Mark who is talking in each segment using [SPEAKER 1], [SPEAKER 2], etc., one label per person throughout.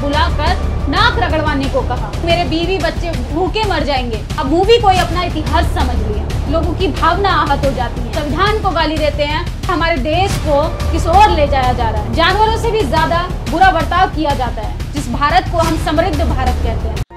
[SPEAKER 1] बुलाकर नाक रगड़वाने को कहा मेरे बीवी बच्चे भूखे मर जाएंगे अब मूवी कोई अपना इतिहास समझ लिया लोगों की भावना आहत हो जाती है संविधान को गाली देते हैं हमारे देश को किस और ले जाया जा रहा है जानवरों से भी ज्यादा बुरा बर्ताव किया जाता है जिस भारत को हम समृद्ध भारत कहते हैं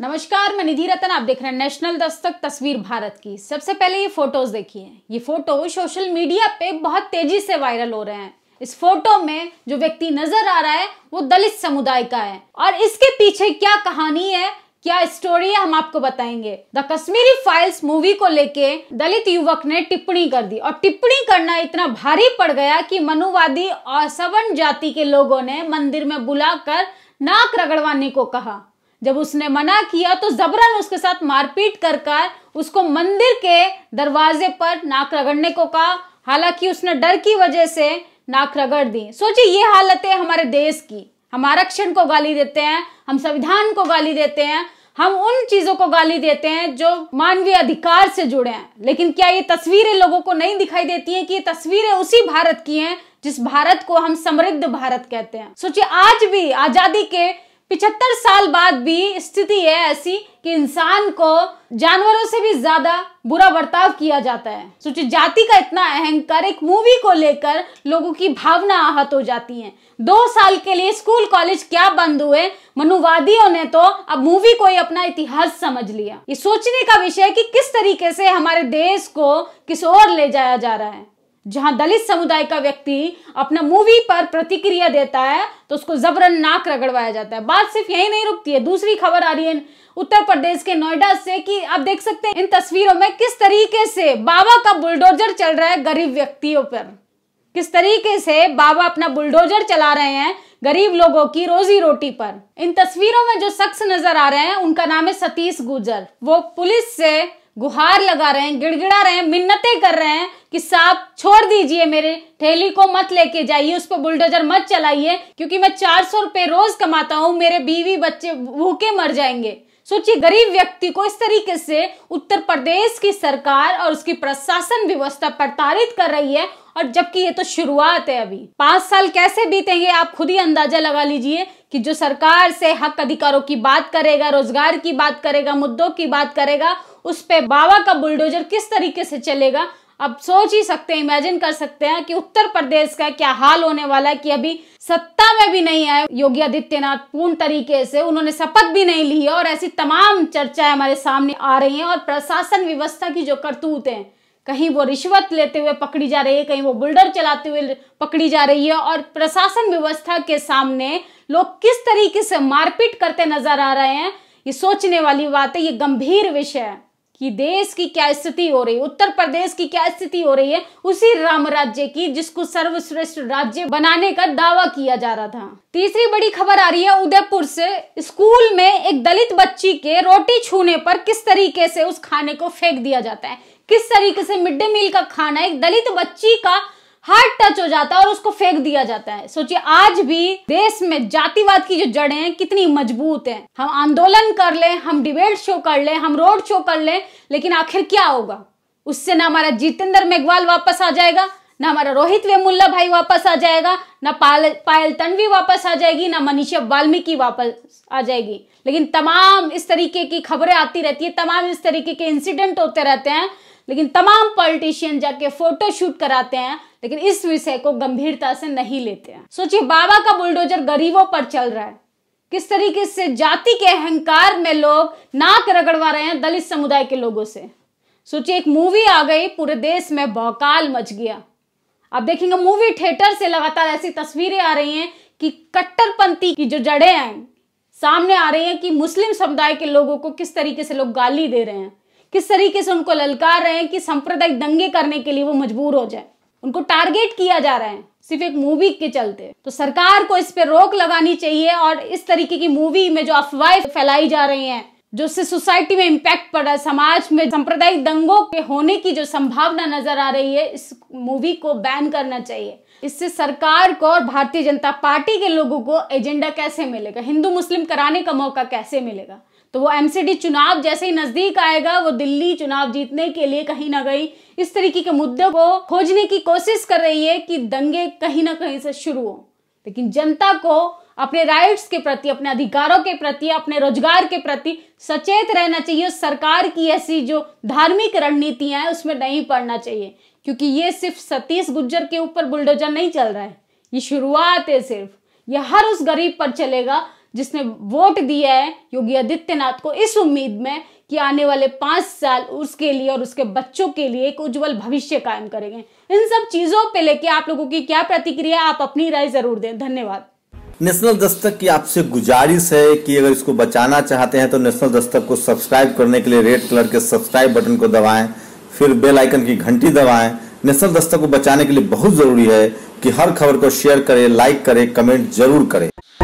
[SPEAKER 1] नमस्कार मैं निधि रतन आप देख रहे हैं नेशनल दस्तक तस्वीर भारत की सबसे पहले ये फोटोज देखिए ये फोटो सोशल मीडिया पे बहुत तेजी से वायरल हो रहे हैं इस फोटो में जो व्यक्ति नजर आ रहा है वो दलित समुदाय का है और इसके पीछे क्या कहानी है क्या स्टोरी है हम आपको बताएंगे द कश्मीरी फाइल्स मूवी को लेके दलित युवक ने टिप्पणी कर दी और टिप्पणी करना इतना भारी पड़ गया कि मनुवादी और सवर्ण जाति के लोगों ने मंदिर में बुलाकर नाक रगड़वाने को कहा जब उसने मना किया तो जबरन उसके साथ मारपीट कर कर उसको मंदिर के दरवाजे पर नाक रगड़ने को कहा हालांकि उसने डर की वजह से नाक रगड़ दी सोचिए ये हालत है हमारे देश की हम आरक्षण को गाली देते हैं हम संविधान को गाली देते हैं हम उन चीजों को गाली देते हैं जो मानवीय अधिकार से जुड़े हैं लेकिन क्या ये तस्वीरें लोगों को नहीं दिखाई देती हैं कि ये तस्वीरें उसी भारत की हैं जिस भारत को हम समृद्ध भारत कहते हैं सोचिए आज भी आजादी के पिछहत्तर साल बाद भी स्थिति है ऐसी कि इंसान को जानवरों से भी ज्यादा बुरा बर्ताव किया जाता है सोचिए जाति का इतना अहंकार एक मूवी को लेकर लोगों की भावना आहत हो जाती है दो साल के लिए स्कूल कॉलेज क्या बंद हुए मनुवादियों ने तो अब मूवी को ही अपना इतिहास समझ लिया ये सोचने का विषय है कि किस तरीके से हमारे देश को किस और ले जाया जा रहा है जहां दलित समुदाय का व्यक्ति अपना मूवी पर प्रतिक्रिया देता है तो उसको जबरन नाक रगड़वाया जाता है बात सिर्फ यही नहीं रुकती है दूसरी खबर आ रही है उत्तर प्रदेश के नोएडा से कि आप देख सकते हैं इन तस्वीरों में किस तरीके से बाबा का बुलडोजर चल रहा है गरीब व्यक्तियों पर किस तरीके से बाबा अपना बुलडोजर चला रहे हैं गरीब लोगों की रोजी रोटी पर इन तस्वीरों में जो शख्स नजर आ रहे हैं उनका नाम है सतीश गुजर वो पुलिस से गुहार लगा रहे हैं गिड़गिड़ा रहे हैं मिन्नतें कर रहे हैं कि साहब छोड़ दीजिए मेरे ठेली को मत लेके जाइए उस पर बुलडोजर मत चलाइए क्योंकि मैं चार सौ रुपये रोज कमाता हूँ मेरे बीवी बच्चे भूखे मर जाएंगे सोचिए गरीब व्यक्ति को इस तरीके से उत्तर प्रदेश की सरकार और उसकी प्रशासन व्यवस्था प्रताड़ित कर रही है और जबकि ये तो शुरुआत है अभी पांच साल कैसे बीतेंगे आप खुद ही अंदाजा लगा लीजिए कि जो सरकार से हक अधिकारों की बात करेगा रोजगार की बात करेगा मुद्दों की बात करेगा उस पर बाबा का बुलडोजर किस तरीके से चलेगा आप सोच ही सकते हैं इमेजिन कर सकते हैं कि उत्तर प्रदेश का क्या हाल होने वाला है कि अभी सत्ता में भी नहीं आए योगी आदित्यनाथ पूर्ण तरीके से उन्होंने शपथ भी नहीं ली है और ऐसी तमाम चर्चाएं हमारे सामने आ रही हैं और प्रशासन व्यवस्था की जो करतूत हैं कहीं वो रिश्वत लेते हुए पकड़ी जा रही है कहीं वो बुल्डर चलाते हुए पकड़ी जा रही है और प्रशासन व्यवस्था के सामने लोग किस तरीके से मारपीट करते नजर आ रहे हैं ये सोचने वाली बात है ये गंभीर विषय है कि देश की क्या स्थिति हो रही है उत्तर प्रदेश की क्या स्थिति हो रही है उसी राम राज्य की जिसको सर्वश्रेष्ठ राज्य बनाने का दावा किया जा रहा था तीसरी बड़ी खबर आ रही है उदयपुर से स्कूल में एक दलित बच्ची के रोटी छूने पर किस तरीके से उस खाने को फेंक दिया जाता है किस तरीके से मिड डे मील का खाना एक दलित बच्ची का हार्ड टच हो जाता है और उसको फेंक दिया जाता है सोचिए आज भी देश में जातिवाद की जो जड़ें हैं कितनी मजबूत हैं हम आंदोलन कर लें हम डिबेट शो कर लें हम रोड शो कर लें लेकिन आखिर क्या होगा उससे ना हमारा जितेंद्र मेघवाल वापस आ जाएगा ना हमारा रोहित वेमुल्ला भाई वापस आ जाएगा ना पायल पायल तनवी वापस आ जाएगी ना मनीषा वाल्मीकि वापस आ जाएगी लेकिन तमाम इस तरीके की खबरें आती रहती है तमाम इस तरीके के इंसिडेंट होते रहते हैं लेकिन तमाम पॉलिटिशियन जाके फोटो शूट कराते हैं लेकिन इस विषय को गंभीरता से नहीं लेते हैं सोचिए बाबा का बुलडोजर गरीबों पर चल रहा है किस तरीके से जाति के अहंकार में लोग नाक रगड़वा रहे हैं दलित समुदाय के लोगों से सोचिए एक मूवी आ गई पूरे देश में बौकाल मच गया आप देखेंगे मूवी थिएटर से लगातार ऐसी तस्वीरें आ रही हैं कि कट्टरपंथी की जो जड़ें हैं सामने आ रही हैं कि मुस्लिम समुदाय के लोगों को किस तरीके से लोग गाली दे रहे हैं किस तरीके से उनको ललकार रहे हैं कि सांप्रदायिक दंगे करने के लिए वो मजबूर हो जाए उनको टारगेट किया जा रहा है सिर्फ एक मूवी के चलते तो सरकार को इस पर रोक लगानी चाहिए और इस तरीके की मूवी में जो अफवाहें फैलाई जा रही हैं जो उससे सोसाइटी में इम्पैक्ट पड़ रहा है समाज में सांप्रदायिक दंगों के होने की जो संभावना नजर आ रही है इस मूवी को बैन करना चाहिए इससे सरकार को और भारतीय जनता पार्टी के लोगों को एजेंडा कैसे मिलेगा हिंदू मुस्लिम कराने का मौका कैसे मिलेगा तो वो एमसीडी चुनाव जैसे ही नजदीक आएगा वो दिल्ली चुनाव जीतने के लिए कहीं ना कहीं इस तरीके के मुद्दे को खोजने की कोशिश कर रही है कि दंगे कहीं ना कहीं से शुरू हो लेकिन जनता को अपने राइट्स के प्रति अपने अधिकारों के प्रति अपने रोजगार के प्रति सचेत रहना चाहिए सरकार की ऐसी जो धार्मिक रणनीतियां हैं उसमें नहीं पड़ना चाहिए क्योंकि ये सिर्फ सतीश गुज्जर के ऊपर बुलडोजर नहीं चल रहा है ये शुरुआत है सिर्फ यह हर उस गरीब पर चलेगा जिसने वोट दिया है योगी आदित्यनाथ को इस उम्मीद में कि आने वाले पांच साल उसके लिए और उसके बच्चों के लिए एक उज्जवल भविष्य कायम करेंगे इन सब चीज़ों पे लेके आप लोगों की क्या प्रतिक्रिया आप अपनी राय जरूर दें धन्यवाद नेशनल दस्तक की आपसे गुजारिश है कि अगर इसको बचाना चाहते हैं तो नेशनल दस्तक को सब्सक्राइब करने के लिए रेड कलर के सब्सक्राइब बटन को दबाएं फिर बेल आइकन की घंटी दबाएं नेशनल दस्तक को बचाने के लिए बहुत ज़रूरी है कि हर खबर को शेयर करें लाइक करें कमेंट जरूर करें